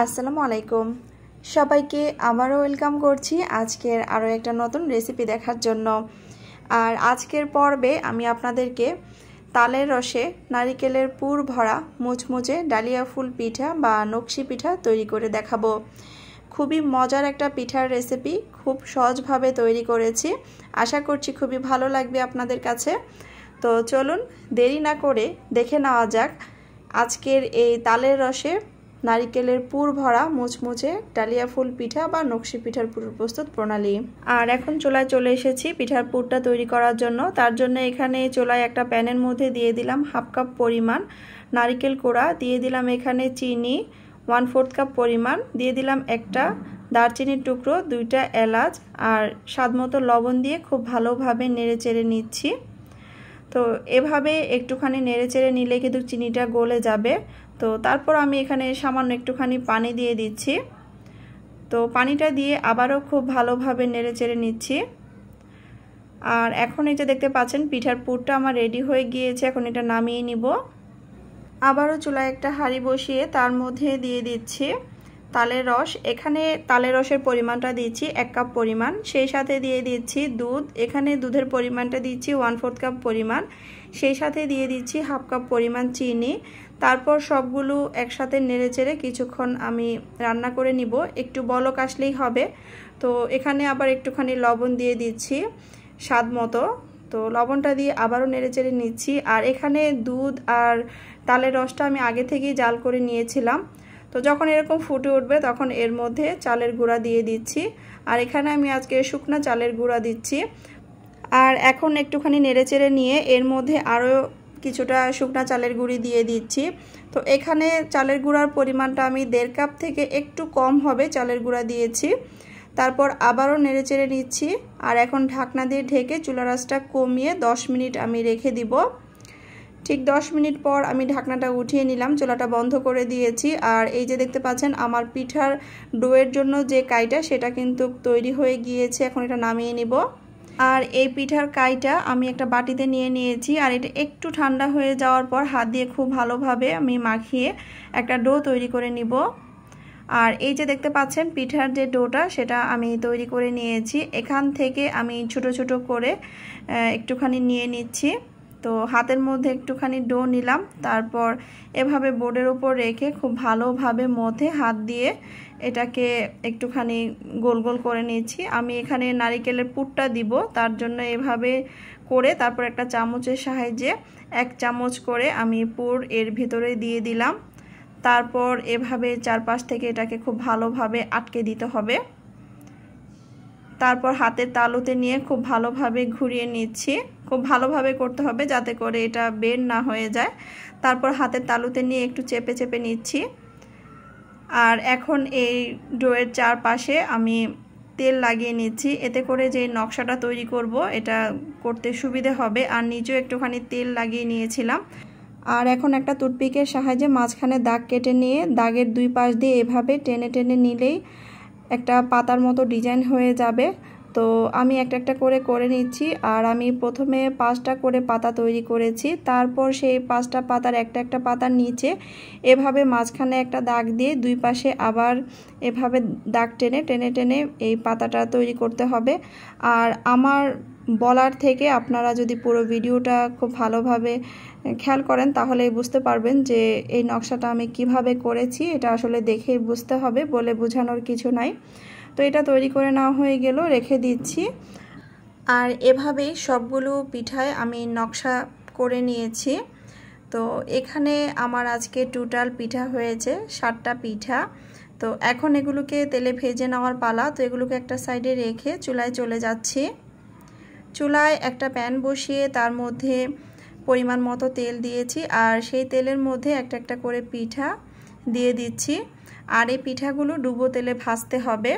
আসসালামু আলাইকুম সবাইকে আবারও ওয়েলকাম করছি আজকের আরও একটা নতুন রেসিপি দেখার জন্য আর আজকের পর্বে আমি আপনাদেরকে তালের রসে নারিকেলের পুর ভরা মুচমুচে ডালিয়া ফুল পিঠা বা নকশি পিঠা তৈরি করে দেখাবো খুবই মজার একটা পিঠার রেসিপি খুব সহজভাবে তৈরি করেছি আশা করছি খুবই ভালো লাগবে আপনাদের কাছে তো চলুন দেরি না করে দেখে নেওয়া যাক আজকের এই তালের রসে নারিকেলের পুর ভরা মুচমুচে ডালিয়া ফুল পিঠা বা নকশি পিঠার পুর প্রস্তুত প্রণালী আর এখন চোলায় চলে এসেছি পিঠার পুরটা তৈরি করার জন্য তার জন্য এখানে চোলায় একটা প্যানের মধ্যে দিয়ে দিলাম হাফ কাপ পরিমাণ নারিকেল কোড়া দিয়ে দিলাম এখানে চিনি ওয়ান ফোর্থ কাপ পরিমাণ দিয়ে দিলাম একটা দারচিনির টুকরো দুইটা এলাচ আর স্বাদ মতো লবণ দিয়ে খুব ভালোভাবে নেড়ে চেড়ে নিচ্ছি তো এভাবে একটুখানি নেড়ে চেড়ে নিলে কিন্তু চিনিটা গলে যাবে তো তারপর আমি এখানে সামান্য একটুখানি পানি দিয়ে দিচ্ছি তো পানিটা দিয়ে আবারও খুব ভালোভাবে নেড়ে চেড়ে নিচ্ছি আর এখন এই যে দেখতে পাচ্ছেন পিঠার পুরটা আমার রেডি হয়ে গিয়েছে এখন এটা নামিয়ে নিব আবারও চুলায় একটা হাঁড়ি বসিয়ে তার মধ্যে দিয়ে দিচ্ছি তালের রস এখানে তালের রসের পরিমাণটা দিচ্ছি এক কাপ পরিমাণ সেই সাথে দিয়ে দিচ্ছি দুধ এখানে দুধের পরিমাণটা দিচ্ছি ওয়ান ফোর্থ কাপ পরিমাণ সেই সাথে দিয়ে দিচ্ছি হাফ কাপ পরিমাণ চিনি তারপর সবগুলো একসাথে নেড়ে চেড়ে কিছুক্ষণ আমি রান্না করে নিব একটু বলক আসলেই হবে তো এখানে আবার একটুখানি লবণ দিয়ে দিচ্ছি স্বাদ মতো তো লবণটা দিয়ে আবারও নেড়ে চেড়ে নিচ্ছি আর এখানে দুধ আর তালের রসটা আমি আগে থেকেই জাল করে নিয়েছিলাম তো যখন এরকম ফুটে উঠবে তখন এর মধ্যে চালের গুঁড়া দিয়ে দিচ্ছি আর এখানে আমি আজকে শুকনা চালের গুঁড়া দিচ্ছি আর এখন একটুখানি নেড়েচেড়ে নিয়ে এর মধ্যে আরও কিছুটা শুকনা চালের গুঁড়ি দিয়ে দিচ্ছি তো এখানে চালের গুঁড়ার পরিমাণটা আমি দেড় কাপ থেকে একটু কম হবে চালের গুঁড়া দিয়েছি তারপর আবারও নেড়ে চেড়ে নিচ্ছি আর এখন ঢাকনা দিয়ে ঢেকে চুলা কমিয়ে 10 মিনিট আমি রেখে দিব ঠিক 10 মিনিট পর আমি ঢাকনাটা উঠিয়ে নিলাম চোলাটা বন্ধ করে দিয়েছি আর এই যে দেখতে পাচ্ছেন আমার পিঠার ডোয়ের জন্য যে কাইটা সেটা কিন্তু তৈরি হয়ে গিয়েছে এখন এটা নামিয়ে নিব আর এই পিঠার কাইটা আমি একটা বাটিতে নিয়ে নিয়েছি আর এটা একটু ঠান্ডা হয়ে যাওয়ার পর হাত দিয়ে খুব ভালোভাবে আমি মাখিয়ে একটা ডো তৈরি করে নিব আর এই যে দেখতে পাচ্ছেন পিঠার যে ডোটা সেটা আমি তৈরি করে নিয়েছি এখান থেকে আমি ছোট ছোট করে একটুখানি নিয়ে নিচ্ছি তো হাতের মধ্যে একটুখানি ডো নিলাম তারপর এভাবে বোর্ডের ওপর রেখে খুব ভালোভাবে মথে হাত দিয়ে এটাকে একটুখানি গোল গোল করে নিয়েছি আমি এখানে নারিকেলের পুরটা দিব তার জন্য এভাবে করে তারপর একটা চামচের সাহায্যে এক চামচ করে আমি পুর এর ভিতরে দিয়ে দিলাম তারপর এভাবে চারপাশ থেকে এটাকে খুব ভালোভাবে আটকে দিতে হবে তারপর হাতের তালুতে নিয়ে খুব ভালোভাবে ঘুরিয়ে নিচ্ছি খুব ভালোভাবে করতে হবে যাতে করে এটা বের না হয়ে যায় তারপর হাতের তালুতে নিয়ে একটু চেপে চেপে নিচ্ছি আর এখন এই ডোয়ের চারপাশে আমি তেল লাগিয়ে নিচ্ছি এতে করে যে নকশাটা তৈরি করব এটা করতে সুবিধে হবে আর নিচেও একটুখানি তেল লাগিয়ে নিয়েছিলাম আর এখন একটা টুথপিকের সাহায্যে মাঝখানে দাগ কেটে নিয়ে দাগের দুই পাশ দিয়ে এভাবে টেনে টেনে নিলেই একটা পাতার মতো ডিজাইন হয়ে যাবে তো আমি একটা একটা করে করে নিচ্ছি আর আমি প্রথমে পাঁচটা করে পাতা তৈরি করেছি তারপর সেই পাঁচটা পাতার একটা একটা পাতার নিচে এভাবে মাঝখানে একটা দাগ দিয়ে দুই পাশে আবার এভাবে দাগ টেনে টেনে টেনে এই পাতাটা তৈরি করতে হবে আর আমার বলার থেকে আপনারা যদি পুরো ভিডিওটা খুব ভালোভাবে খেয়াল করেন তাহলে বুঝতে পারবেন যে এই নকশাটা আমি কিভাবে করেছি এটা আসলে দেখেই বুঝতে হবে বলে বোঝানোর কিছু নাই তো এটা তৈরি করে নেওয়া হয়ে গেল রেখে দিচ্ছি আর এভাবেই সবগুলো পিঠায় আমি নকশা করে নিয়েছি তো এখানে আমার আজকে টোটাল পিঠা হয়েছে সাতটা পিঠা তো এখন এগুলোকে তেলে ভেজে নেওয়ার পালা তো এগুলোকে একটা সাইডে রেখে চুলায় চলে যাচ্ছি চুলায় একটা প্যান বসিয়ে তার মধ্যে পরিমাণ মতো তেল দিয়েছি আর সেই তেলের মধ্যে একটা একটা করে পিঠা দিয়ে দিচ্ছি আর এই পিঠাগুলো ডুবো তেলে ভাজতে হবে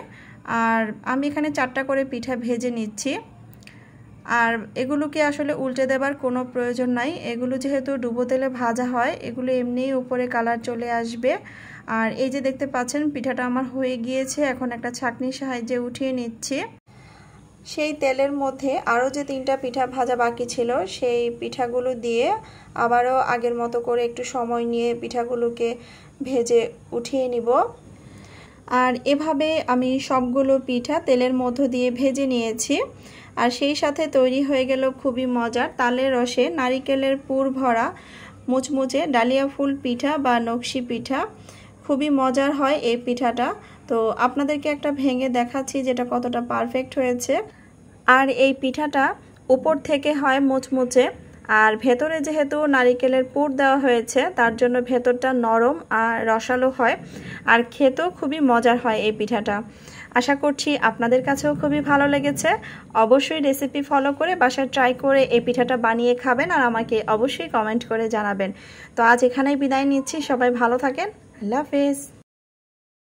আর আমি এখানে চারটা করে পিঠা ভেজে নিচ্ছি আর এগুলোকে আসলে উল্টে দেবার কোনো প্রয়োজন নাই এগুলো যেহেতু ডুবো তেলে ভাজা হয় এগুলো এমনিই উপরে কালার চলে আসবে আর এই যে দেখতে পাচ্ছেন পিঠাটা আমার হয়ে গিয়েছে এখন একটা ছাকনির সাহায্যে উঠিয়ে নিচ্ছি সেই তেলের মধ্যে আরও যে তিনটা পিঠা ভাজা বাকি ছিল সেই পিঠাগুলো দিয়ে আবারও আগের মতো করে একটু সময় নিয়ে পিঠাগুলোকে ভেজে উঠিয়ে নিব আর এভাবে আমি সবগুলো পিঠা তেলের মধ্য দিয়ে ভেজে নিয়েছি আর সেই সাথে তৈরি হয়ে গেল খুবই মজার তালের রসে নারিকেলের পুর ভরা মুচমুচে ডালিয়া ফুল পিঠা বা নকশি পিঠা খুবই মজার হয় এই পিঠাটা তো আপনাদেরকে একটা ভেঙে দেখাচ্ছি যেটা কতটা পারফেক্ট হয়েছে আর এই পিঠাটা উপর থেকে হয় মোচমুচে আর ভেতরে যেহেতু নারিকেলের পুর দেওয়া হয়েছে তার জন্য ভেতরটা নরম আর রসালো হয় আর খেতেও খুবই মজার হয় এই পিঠাটা আশা করছি আপনাদের কাছেও খুবই ভালো লেগেছে অবশ্যই রেসিপি ফলো করে বাসায় ট্রাই করে এই পিঠাটা বানিয়ে খাবেন আর আমাকে অবশ্যই কমেন্ট করে জানাবেন তো আজ এখানেই বিদায় নিচ্ছি সবাই ভালো থাকেন Love is.